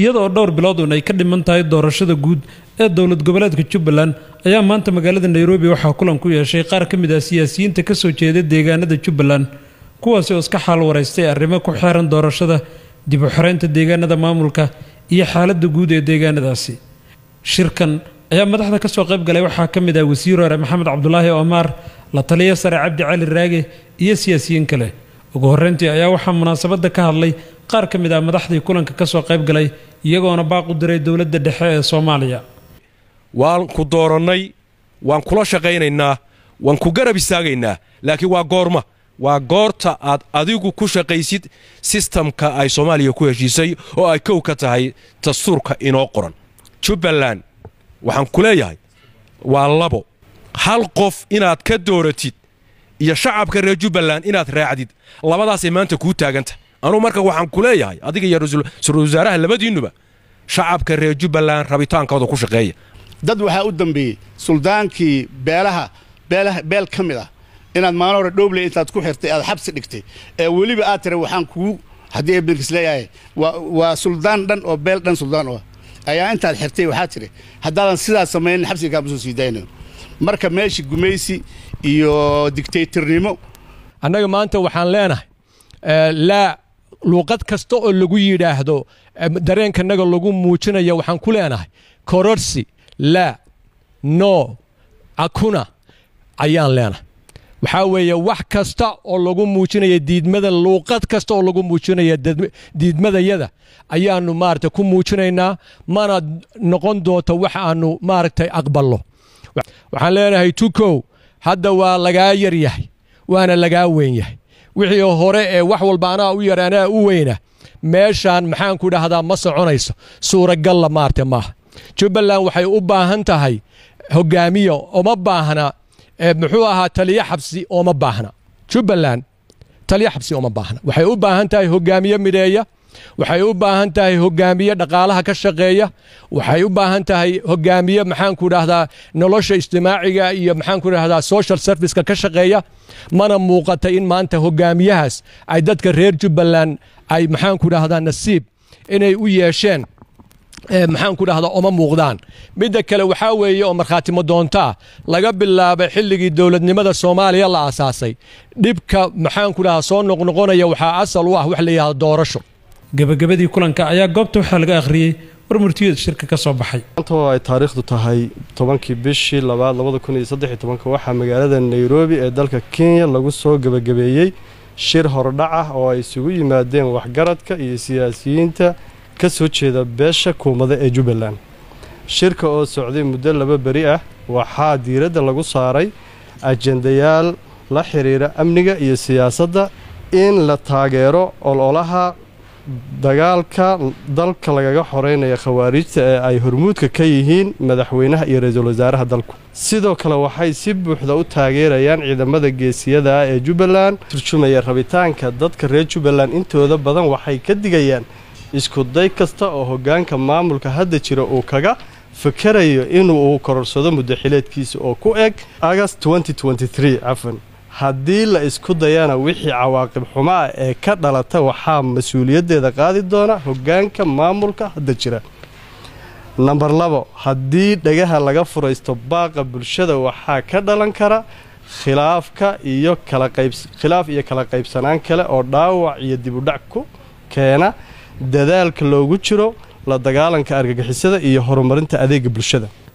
iyadoo dhowr biloodun ay ka dhiman tahay doorashada guud ee dowlad goboleedka jubbaland ayaa maanta magaalada nairobi waxaa kulan ku yeeshay qaar ka mid ah siyaasiyiinta ka soo jeeda deegaanada jubbaland kuwaasi oo iska xaal waraystay arrimo ku xeeran doorashada dib u xoreynta deegaanada maamulka iyo xaaladda guud ee deegaanadaasi shirkan ayaa madaxda ka soo qayb galay waxaa ka mid ah wasiir hore maxamed cabdulaahi omaar la taliyo sare cabdi cali raage iyo siyaasiyiin kale ugu horreyntii ayaa waxaa munaasabadda ka hadlay qaar ka mid ah madaxdii kulanka ka soo qayb galay iyagoona baaq u diray dowladda dhexe ee soomaaliya waan ku doorannay waan kula shaqaynaynaa waan ku garab istaagaynaa laakiin waa goorma waa goorta aad adigu ku shaqaysid sistamka ay soomaaliya ku heshiisay oo ay kow ka tahay dastuurka inoo qoran jubbaland waxaan ku leeyahay waa labo hal qof inaad ka dooratid iyo shacabka reer jubbaland inaad raacdid labadaasay maanta kuu taagantah anuu marka waxaan ku leeyahay adiga iyo ra-iisul wasaaraha labadiinnuba shacabka reer jubbaland rabitaankooda ku shaqeeya dad waxaa u dambeeyey suldaankii beelaha beel ka mid ah inaad maalin hore dhowbley intaad ku xirtay aad xabsi dhigtay ee weliba aad tira waxaan kugu haddii eblins leeyahay waa suldaan dhan oo beel dhan suldaan oo ah. ayaa intaad xirtay waxaa tiri haddaadan sidaas samaynin xabsiga kaamasoo sii daaynayo marka meeshii gumaysi iyo digtaytirnimo annaga maanta waxaan leenahay luuqad kasta oo lagu yidhaahdo dareenkanaga lagu muujinaya waxaan ku leenahay kororsi la no akuna ayaan leenahay waxaa weeye wax kasta oo lagu muujinaya diidmada luuqad kasta oo lagu muujinaya diidmadayada ayaannu maaragtay ku muujinaynaa mana noqon doonta wax aanu maaragtay aqbalno waxaan leenahay tukow hadda waa lagaa yaryahay waana lagaa weyn yahay wixii hore ee wax walba anaa u yar anaa u weyna meeshaan maxaan ku dhahdaa ma soconayso suuragalla maarte maaha jubbaland waxay u baahan tahay hogaamiyo uma baahna muxuu ahaa taliyo xabsi ooma baahna jubbaland taliyo xabsi ooma baahna waxay u baahan tahay hogaamiyo mideeya waxay u baahan tahay hogaamiye dhaqaalaha ka shaqeeya waxay u baahan tahay hogaamiye maxaanku dhahdaa nolosha ijtimaaciga iyo maxaanku dhahdaa social serviceka ka shaqeeya mana muuqata in maanta hogaamiyahaas ay dadka reer jubbaland ay maxaanku dhahdaa nasiib inay u yeesheen eh, maxaanku dhahdaa oma muuqdaan midda kale waxaa weeye oo markhaatimo doontaa laga bilaabay xilligii dowladnimada soomaaliya la aasaasay dhibka maxaanku dhahdaa soo noqnoqonaya waxaa asal u ah wax la yidhahda doorasho gabagabadii kulanka ayaa goobta waxaa laga akhriyey warmurtiyeed shirka ka soo baxay maanta oo ay taariikhdu tahay tobankii bishii labaad labada kun iyo saddexiyo tobanka waxaa magaalada nairobi ee dalka kenya lagu soo gebagabeeyey shir hordhac ah oo ay isugu yimaadeen waxgaradka iyo siyaasiyiinta ka soo jeeda beesha kuumada ee jubbaland shirka oo socday muddo laba beri ah waxaa diiradda lagu saaray ajendayaal la xidhiira amniga iyo siyaasadda in la taageero ololaha dagaalka dalka lagaga xoreynaya khawaarijta ee ay hormuudka ka yihiin madaxweynaha iyo ra-iisul wasaaraha dalku sidoo kale waxay si buuxda u taageerayaan ciidamada geesiyada ee jubbaland turjumaya rabitaanka dadka reer jubbaland intooda badan waxay ka digayaan iskuday kasta oo hoggaanka maamulka hadda jira uu kaga fakarayo inuu kororsado muddaxileedkiisa oo ku eg agast cafan haddii la isku dayana wixii cawaaqib xumaa ee ka dhalata waxaa mas-uuliyaddeeda qaadi doona hoggaanka maamulka hadda jira nambar labo haddii dhagaha laga furaysto baaqa bulshada waxaa ka dhalan kara khilaafka iyo kalaqilaaf iyo kala qaybsanaan kale oo dhaawac iyo dibudhac ku keena dadaalka loogu jiro la dagaalanka argagixisada iyo horumarinta adeega bulshada